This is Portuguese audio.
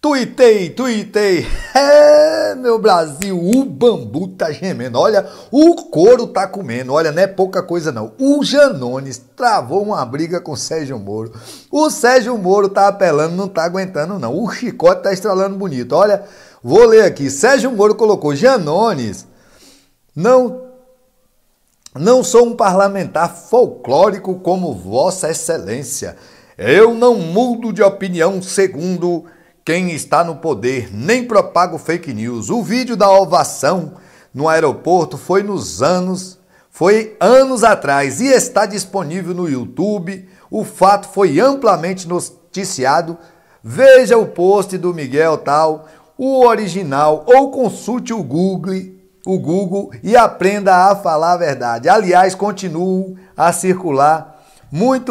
Tuitei, tuitei. É, meu Brasil, o bambu tá gemendo. Olha, o couro tá comendo. Olha, não é pouca coisa não. O Janones travou uma briga com o Sérgio Moro. O Sérgio Moro tá apelando, não tá aguentando não. O chicote tá estralando bonito. Olha, vou ler aqui. Sérgio Moro colocou Janones. Não não sou um parlamentar folclórico como vossa excelência. Eu não mudo de opinião segundo quem está no poder nem propaga fake news. O vídeo da ovação no aeroporto foi nos anos, foi anos atrás e está disponível no YouTube. O fato foi amplamente noticiado. Veja o post do Miguel Tal, o original ou consulte o Google, o Google e aprenda a falar a verdade. Aliás, continua a circular muito